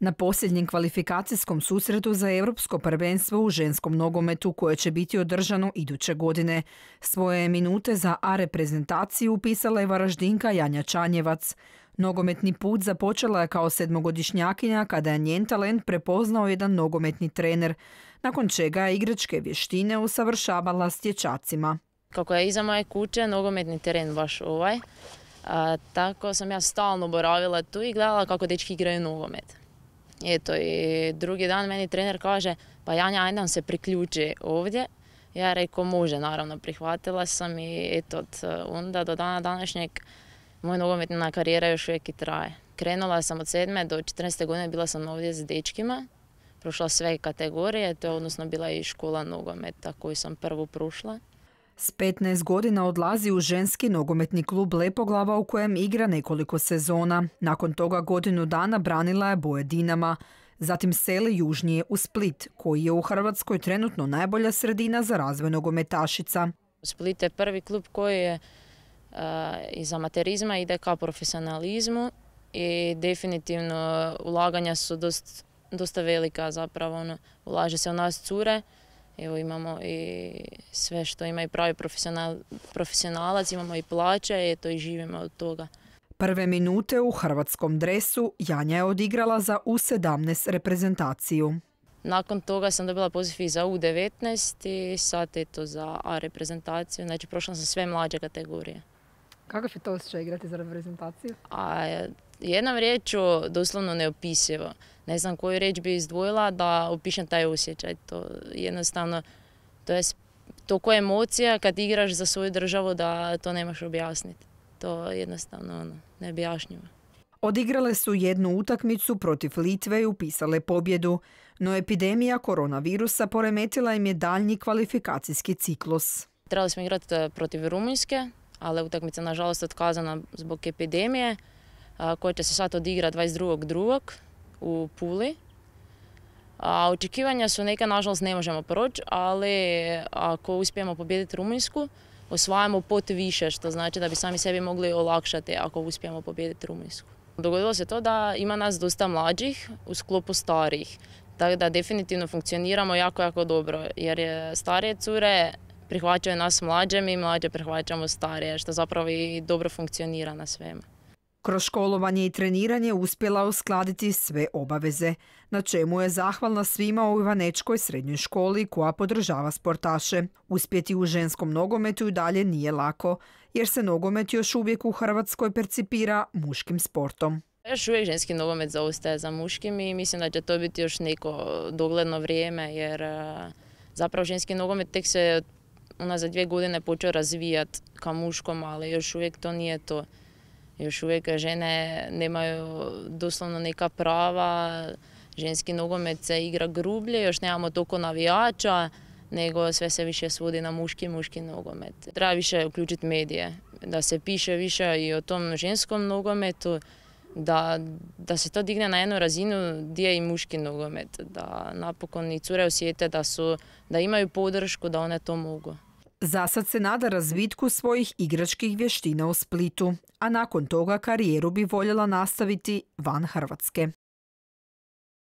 Na posljednjem kvalifikacijskom susretu za Europsko prvenstvo u ženskom nogometu koje će biti održano iduće godine. Svoje minute za A reprezentaciju upisala je Varaždinka Janja Čanjevac. Nogometni put započela je kao sedmogodišnjakinja kada je njen talent prepoznao jedan nogometni trener, nakon čega je igračke vještine usavršavala s tječacima. Kako je iza moje kuće, nogometni teren baš ovaj, tako sam ja stalno boravila tu i gledala kako dečki igraju nogomet. Eto, i drugi dan meni trener kaže, pa Janja, ajde nam se priključi ovdje. Ja rekao, može, naravno, prihvatila sam i eto, od eh, onda do dana današnjeg moja nogometna karijera još uvijek i traje. Krenula sam od sedme do 14. godine bila sam ovdje s dečkima. Prošla sve kategorije, to je odnosno bila i škola nogometa koju sam prvu prošla. S 15 godina odlazi u ženski nogometni klub Lepoglava u kojem igra nekoliko sezona. Nakon toga godinu dana branila je boje Dinama. Zatim seli južnije u Split, koji je u Hrvatskoj trenutno najbolja sredina za razvoj nogometašica. Split je prvi klub koji je iz amaterizma ide ka profesionalizmu i definitivno ulaganja su dosta, velika zapravo. Ono, ulaže se u nas cure, Evo imamo i sve što ima i pravi profesionalac, imamo i plaće, to i živimo od toga. Prve minute u hrvatskom dresu Janja je odigrala za U17 reprezentaciju. Nakon toga sam dobila poziv i za U19 i sad je to za A reprezentaciju. Znači prošla sam sve mlađe kategorije. Kako je to osjećaj igrati za reprezentaciju? A, jednom riječu doslovno neopisivo. Ne znam koju riječ bi izdvojila da opišem taj osjećaj. To jednostavno, to je toliko emocija kad igraš za svoju državu da to nemaš objasniti. To jednostavno ono, neobjašnjivo. Odigrale su jednu utakmicu protiv Litve i upisale pobjedu, no epidemija koronavirusa poremetila im je daljnji kvalifikacijski ciklus. Trebali smo igrati e, protiv Rumunjske, ali utakmica nažalost otkazana zbog epidemije koja će se sad odigrati 22.2. u Puli. A, očekivanja su neka, nažalost ne možemo proći, ali ako uspijemo pobijediti Rumunjsku, osvajamo pot više, što znači da bi sami sebi mogli olakšati ako uspijemo pobijediti Rumunjsku. Dogodilo se to da ima nas dosta mlađih u sklopu starijih, tako da definitivno funkcioniramo jako, jako dobro, jer starije cure prihvaćaju nas mlađe, mi mlađe prihvaćamo starije, što zapravo i dobro funkcionira na svema. Kroz školovanje i treniranje uspjela uskladiti sve obaveze, na čemu je zahvalna svima u Ivanečkoj srednjoj školi koja podržava sportaše. Uspjeti u ženskom nogometu i dalje nije lako, jer se nogomet još uvijek u Hrvatskoj percipira muškim sportom. Još uvijek ženski nogomet zaostaje za muškim i mislim da će to biti još neko dogledno vrijeme jer e, zapravo ženski nogomet tek se ona za dvije godine počeo razvijati ka muškom, ali još uvijek to nije to još uvijek žene nemaju doslovno neka prava, ženski nogomet se igra grublje, još nemamo toliko navijača, nego sve se više svodi na muški, muški nogomet. Treba više uključiti medije, da se piše više i o tom ženskom nogometu, da, se to digne na jednu razinu gdje je i muški nogomet, da napokon i cure osjete da imaju podršku, da one to mogu. Zasad se nada razvitku svojih igračkih vještina u Splitu, a nakon toga karijeru bi voljela nastaviti van Hrvatske.